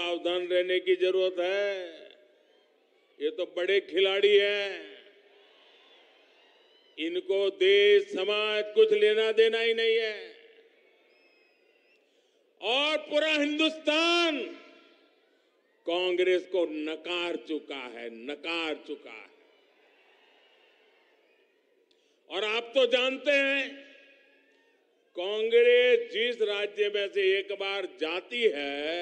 सावधान रहने की जरूरत है ये तो बड़े खिलाड़ी हैं इनको देश समाज कुछ लेना देना ही नहीं है और पूरा हिंदुस्तान कांग्रेस को नकार चुका है नकार चुका है और आप तो जानते हैं कांग्रेस जिस राज्य में से एक बार जाती है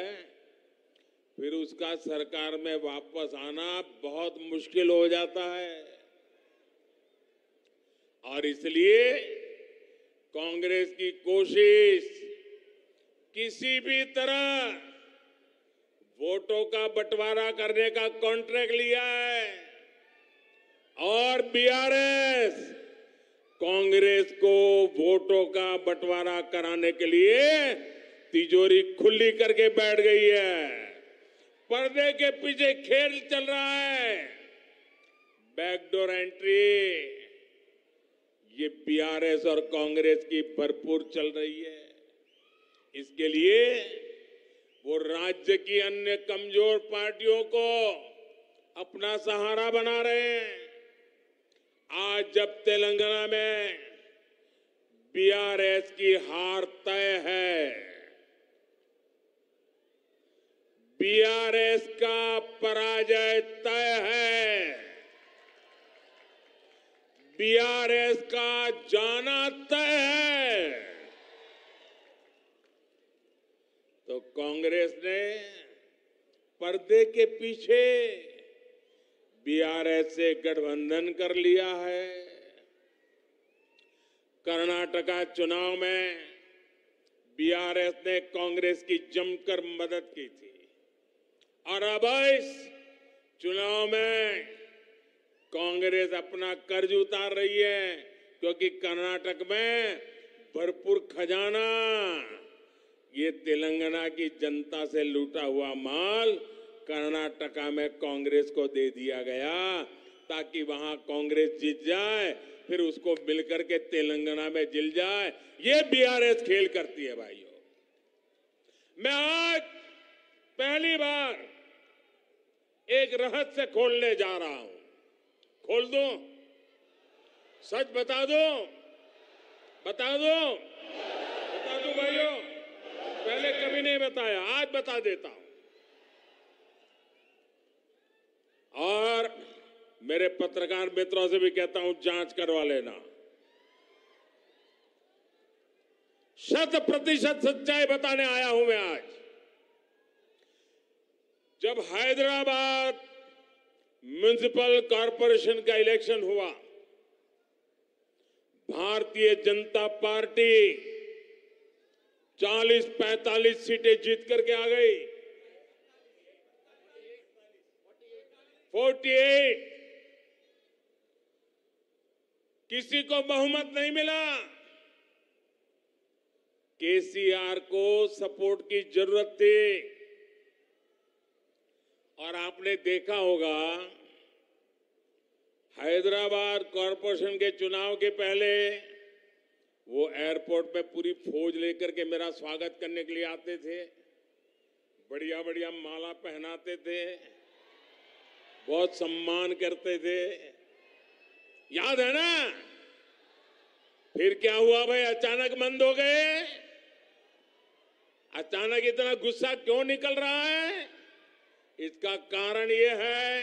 फिर उसका सरकार में वापस आना बहुत मुश्किल हो जाता है और इसलिए कांग्रेस की कोशिश किसी भी तरह वोटों का बंटवारा करने का कॉन्ट्रैक्ट लिया है और बीआरएस कांग्रेस को वोटों का बंटवारा कराने के लिए तिजोरी खुली करके बैठ गई है पर्दे के पीछे खेल चल रहा है बैकडोर एंट्री ये बीआरएस और कांग्रेस की भरपूर चल रही है इसके लिए वो राज्य की अन्य कमजोर पार्टियों को अपना सहारा बना रहे हैं आज जब तेलंगाना में बीआरएस की हार तय है बीआरएस का पराजय तय है बीआरएस का जाना तय है तो कांग्रेस ने पर्दे के पीछे बीआरएस से गठबंधन कर लिया है कर्नाटका चुनाव में बीआरएस ने कांग्रेस की जमकर मदद की थी और अब इस चुनाव में कांग्रेस अपना कर्ज उतार रही है क्योंकि कर्नाटक में भरपूर खजाना ये तेलंगाना की जनता से लूटा हुआ माल कर्नाटका में कांग्रेस को दे दिया गया ताकि वहां कांग्रेस जीत जाए फिर उसको मिलकर के तेलंगाना में जिल जाए ये बीआरएस खेल करती है भाइयों मैं आज पहली बार एक रहस्य खोलने जा रहा हूं खोल दो सच बता दो बता दो बता दो भाइयों पहले कभी नहीं बताया आज बता देता हूं और मेरे पत्रकार मित्रों से भी कहता हूं जांच करवा लेना शत प्रतिशत सच्चाई बताने आया हूं मैं आज जब हैदराबाद म्युनिसिपल कॉरपोरेशन का इलेक्शन हुआ भारतीय जनता पार्टी 40-45 सीटें जीत करके आ गई 48 किसी को बहुमत नहीं मिला केसीआर को सपोर्ट की जरूरत थी और आपने देखा होगा हैदराबाद कॉरपोरेशन के चुनाव के पहले वो एयरपोर्ट पे पूरी फौज लेकर के मेरा स्वागत करने के लिए आते थे बढ़िया बढ़िया माला पहनाते थे बहुत सम्मान करते थे याद है ना फिर क्या हुआ भाई अचानक मंद हो गए अचानक इतना गुस्सा क्यों निकल रहा है इसका कारण ये है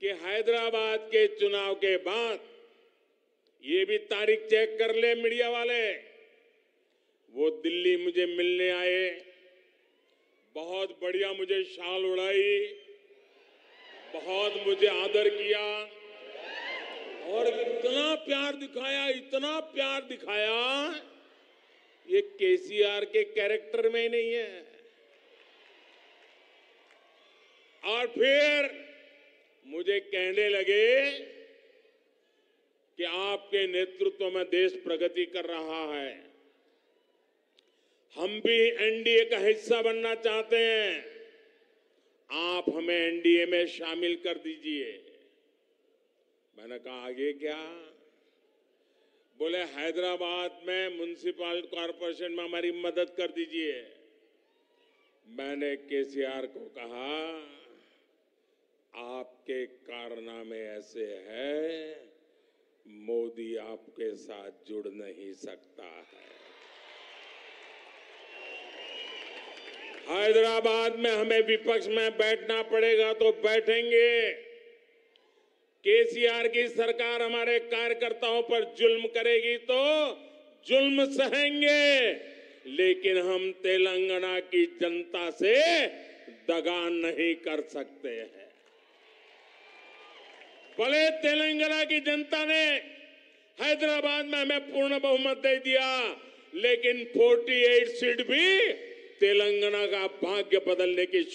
कि हैदराबाद के चुनाव के बाद ये भी तारीख चेक कर ले मीडिया वाले वो दिल्ली मुझे मिलने आए बहुत बढ़िया मुझे शाल उड़ाई बहुत मुझे आदर किया और इतना प्यार दिखाया इतना प्यार दिखाया ये केसीआर के कैरेक्टर में ही नहीं है और फिर मुझे कहने लगे कि आपके नेतृत्व में देश प्रगति कर रहा है हम भी एनडीए का हिस्सा बनना चाहते हैं आप हमें एनडीए में शामिल कर दीजिए मैंने कहा आगे क्या बोले हैदराबाद में म्यूनिसिपल कॉरपोरेशन में हमारी मदद कर दीजिए मैंने केसीआर को कहा आपके कारनामे ऐसे हैं मोदी आपके साथ जुड़ नहीं सकता है हैदराबाद में हमें विपक्ष में बैठना पड़ेगा तो बैठेंगे केसीआर की सरकार हमारे कार्यकर्ताओं पर जुल्म करेगी तो जुल्म सहेंगे लेकिन हम तेलंगाना की जनता से दगा नहीं कर सकते हैं भले तेलंगाना की जनता ने हैदराबाद में हमें पूर्ण बहुमत दे दिया लेकिन 48 सीट भी तेलंगाना का भाग्य बदलने की